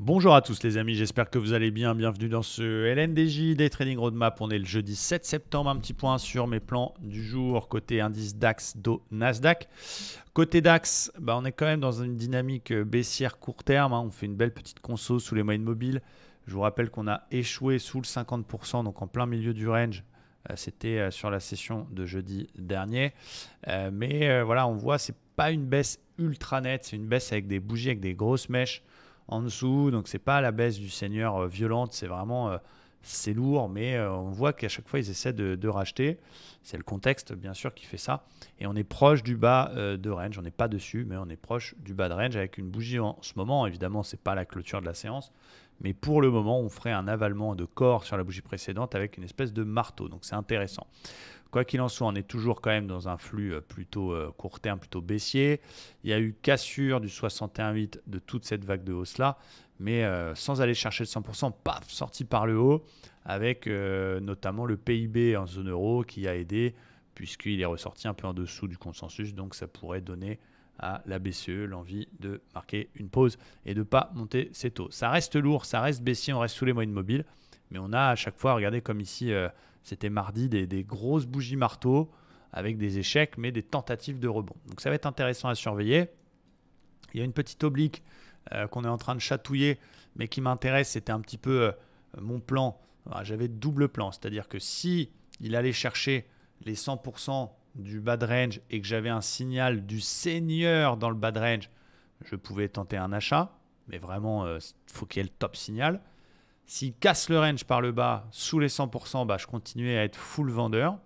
Bonjour à tous les amis, j'espère que vous allez bien. Bienvenue dans ce LNDJ des Trading Roadmap. On est le jeudi 7 septembre. Un petit point sur mes plans du jour côté indice DAX, DO, Nasdaq. Côté DAX, bah, on est quand même dans une dynamique euh, baissière court terme. Hein. On fait une belle petite conso sous les moyennes mobiles. Je vous rappelle qu'on a échoué sous le 50%, donc en plein milieu du range. Euh, c'était euh, sur la session de jeudi dernier. Mais voilà, on voit, ce n'est pas une baisse ultra nette, c'est une baisse avec des bougies, avec des grosses mèches en dessous. Donc c'est pas la baisse du Seigneur euh, violente, c'est vraiment euh, c'est lourd, mais euh, on voit qu'à chaque fois ils essaient de, racheter. C'est le contexte bien sûr qui fait ça. Et on est proche du bas de range, on n'est pas dessus, mais on est proche du bas de range avec une bougie en ce moment. Évidemment, c'est pas la clôture de la séance, mais pour le moment, on ferait un avalement de corps sur la bougie précédente avec une espèce de marteau. Donc c'est intéressant. Quoi qu'il en soit, on est toujours quand même dans un flux euh, plutôt euh, court terme, plutôt baissier. Il y a eu cassure du 61,8 de toute cette vague de hausse-là, mais euh, sans aller chercher le 100%, paf, sorti par le haut, avec notamment le PIB en zone euro qui a aidé, puisqu'il est ressorti un peu en dessous du consensus, donc ça pourrait donner à la BCE l'envie de marquer une pause et de ne pas monter ses taux. Ça reste lourd, ça reste baissier, on reste sous les moyennes mobiles, mais on a à chaque fois, regardez comme ici, c'était mardi, des, grosses bougies marteaux avec des échecs, mais des tentatives de rebond. Donc ça va être intéressant à surveiller. Il y a une petite oblique euh, qu'on est en train de chatouiller, mais qui m'intéresse. C'était un petit peu euh, mon plan. J'avais double plan, c'est-à-dire que si il allait chercher les 100% du bad range et que j'avais un signal du seigneur dans le bad range, je pouvais tenter un achat, mais vraiment, il euh, faut qu'il y ait le top signal. S'il casse le range par le bas, sous les 100%, bah, je continuais à être full vendeur.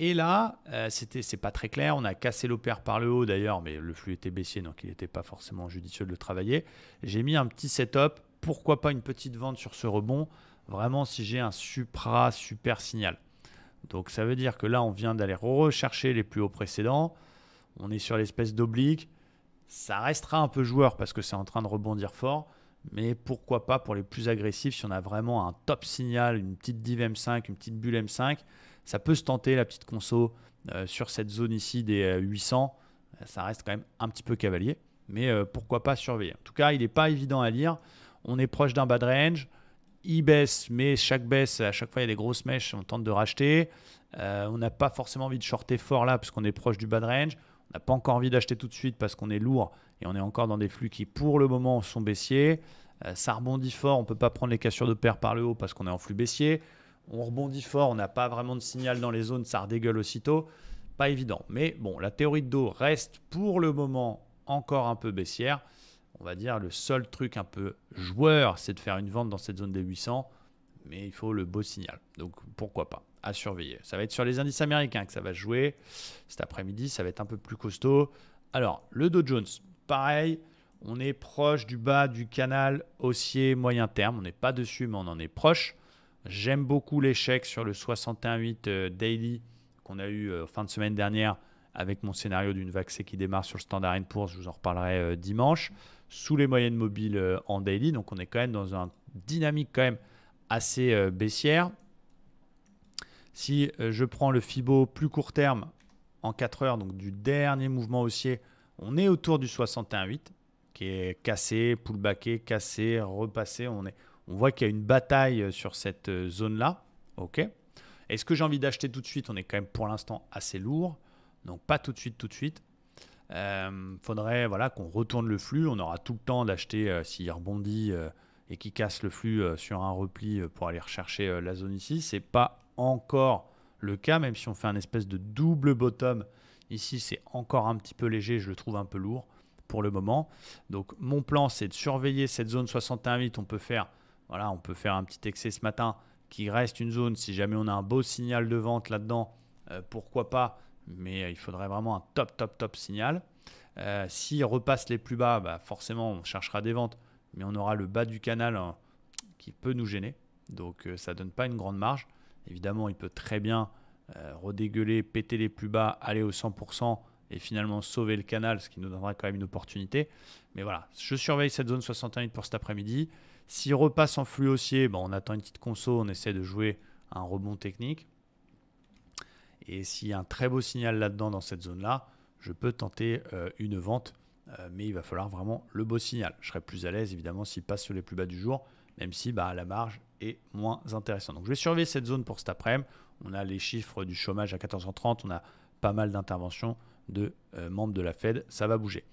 Et là, ce euh, c'était, c'est pas très clair. On a cassé l'opère par le haut d'ailleurs, mais le flux était baissier, donc il n'était pas forcément judicieux de le travailler. J'ai mis un petit setup. Pourquoi pas une petite vente sur ce rebond Vraiment, si j'ai un supra super signal. Donc ça veut dire que là, on vient d'aller rechercher les plus hauts précédents. On est sur l'espèce d'oblique. Ça restera un peu joueur parce que c'est en train de rebondir fort mais pourquoi pas pour les plus agressifs, si on a vraiment un top signal, une petite div M5, une petite bulle M5, ça peut se tenter la petite conso euh, sur cette zone ici des 800. Euh, euh, ça reste quand même un petit peu cavalier, mais pourquoi pas surveiller. En tout cas, il n'est pas évident à lire. On est proche d'un bad range. Il baisse, mais chaque baisse, à chaque fois, il y a des grosses mèches, on tente de racheter. on n'a pas forcément envie de shorter fort là, puisqu'on est proche du bad range. On n'a pas encore envie d'acheter tout de suite parce qu'on est lourd et on est encore dans des flux qui, pour le moment, sont baissiers. Euh, ça rebondit fort, on ne peut pas prendre les cassures de paire par le haut parce qu'on est en flux baissier. On rebondit fort, on n'a pas vraiment de signal dans les zones, ça redégueule aussitôt. Pas évident. Mais bon, la théorie de dos reste pour le moment encore un peu baissière. On va dire le seul truc un peu joueur, c'est de faire une vente dans cette zone des 800. Mais il faut le beau signal. Donc pourquoi pas à surveiller. Ça va être sur les indices américains que ça va jouer. Cet après-midi, ça va être un peu plus costaud. Alors, le Dow Jones, pareil, on est proche du bas du canal haussier moyen terme. On n'est pas dessus, mais on en est proche. J'aime beaucoup l'échec sur le 61.8 euh, daily qu'on a eu euh, fin de semaine dernière avec mon scénario d'une vaccée qui démarre sur le Standard pour, Je vous en reparlerai euh, dimanche. Sous les moyennes mobiles en daily, donc on est quand même dans un dynamique quand même assez baissière. Si euh, je prends le FIBO plus court terme en 4 heures, donc du dernier mouvement haussier, on est autour du 61,8 qui est cassé, pullbacké, cassé, repassé. On, est, on voit qu'il y a une bataille euh, sur cette euh, zone-là. OK Est-ce que j'ai envie d'acheter tout de suite On est quand même pour l'instant assez lourd. Donc pas tout de suite, tout de suite. faudrait voilà, qu'on retourne le flux. On aura tout le temps d'acheter s'il rebondit et qu'il casse le flux sur un repli pour aller rechercher la zone ici. C'est pas encore le cas, même si on fait un espèce de double bottom. Ici, c'est encore un petit peu léger, je le trouve un peu lourd pour le moment. Donc mon plan, c'est de surveiller cette zone 61.8. On peut faire, voilà, on peut faire un petit excès ce matin qui reste une zone. Si jamais on a un beau signal de vente là-dedans, euh, pourquoi pas Mais euh, il faudrait vraiment un top, top, top signal. Euh, s'il repasse les plus bas, bah forcément, on cherchera des ventes, mais on aura le bas du canal hein, qui peut nous gêner. Donc ça donne pas une grande marge. Évidemment, il peut très bien euh, redégueuler, péter les plus bas, aller au 100% et finalement sauver le canal, ce qui nous donnera quand même une opportunité. Mais voilà, je surveille cette zone 61 pour cet après-midi. S'il repasse en flux haussier, on attend une petite conso, on essaie de jouer un rebond technique. Et s'il y a un très beau signal là-dedans, dans cette zone-là, je peux tenter euh, une vente, euh, mais il va falloir vraiment le beau signal. Je serai plus à l'aise, évidemment, s'il passe sur les plus bas du jour même si bah, la marge est moins intéressante. Donc je vais surveiller cette zone pour cet après-midi. On a les chiffres du chômage à 14h30, on a pas mal d'interventions de euh, membres de la Fed, ça va bouger.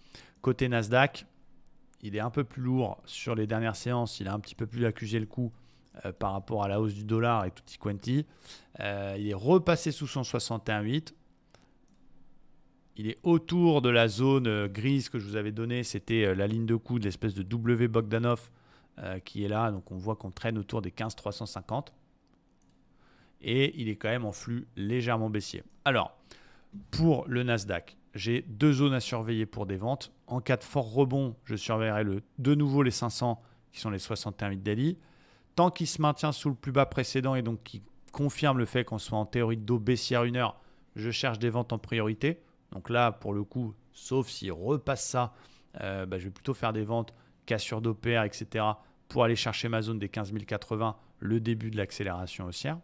Côté Nasdaq, il est un peu plus lourd sur les dernières séances, il a un petit peu plus accusé le coup euh, par rapport à la hausse du dollar et tout petit quanti. Euh, il est repassé sous 161,8. Il est autour de la zone grise que je vous avais donnée, c'était la ligne de de l'espèce de W Bogdanov euh, qui est là. Donc on voit qu'on traîne autour des 15 et il est quand même en flux légèrement baissier. Alors, pour le Nasdaq, j'ai deux zones à surveiller pour des ventes. En cas de fort rebond, je surveillerai de nouveau les 500 qui sont les 61 000 d'ali, Tant qu'il se maintient sous le plus bas précédent et donc qui confirme le fait qu'on soit en théorie d'eau baissière une heure, je cherche des ventes en priorité. Donc là, pour le coup, sauf s'il repasse ça, euh, bah, je vais plutôt faire des ventes cassure d'OPR, etc pour aller chercher ma zone des 15 080, le début de l'accélération haussière.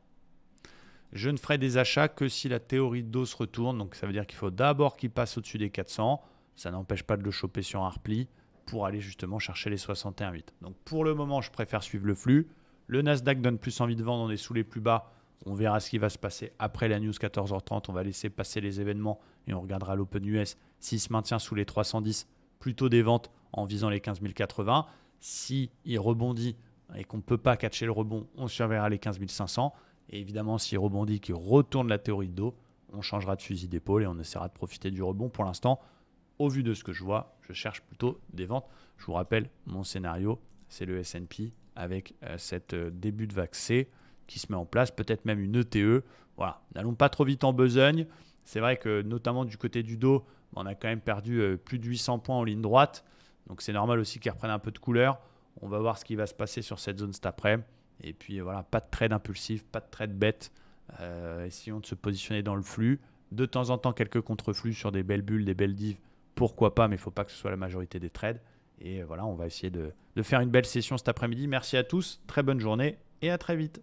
Je ne ferai des achats que si la théorie d'eau se retourne, donc ça veut dire qu'il faut d'abord qu'il passe au-dessus des 400, ça n'empêche pas de le choper sur un repli pour aller justement chercher les 61,8. Donc pour le moment, je préfère suivre le flux. Le Nasdaq donne plus envie de vendre, on est sous les plus bas. On verra ce qui va se passer après la news 14h30. On va laisser passer les événements et on regardera l'Open US s'il se maintient sous les 310, plutôt des ventes en visant les 15 080. Si il rebondit et qu'on ne peut pas catcher le rebond, on surveillera les 15 500. Et évidemment, s'il rebondit, qu'il retourne la théorie de dos, on changera de fusil d'épaule et on essaiera de profiter du rebond. Pour l'instant, au vu de ce que je vois, je cherche plutôt des ventes. Je vous rappelle, mon scénario, c'est le S&P avec euh, cette euh, début de vaccin qui se met en place, peut-être même une ETE. E. Voilà, n'allons pas trop vite en besogne. C'est vrai que notamment du côté du dos, on a quand même perdu euh, plus de 800 points en ligne droite. Donc c'est normal aussi qu'ils reprennent un peu de couleur. On va voir ce qui va se passer sur cette zone cet après. Et puis voilà, pas de trade impulsif, pas de trade bête. Euh, essayons de se positionner dans le flux. De temps en temps, quelques contre-flux sur des belles bulles, des belles dives. Pourquoi pas, mais il ne faut pas que ce soit la majorité des trades. Et euh, voilà, on va essayer de faire une belle session cet après-midi. Merci à tous, très bonne journée et à très vite.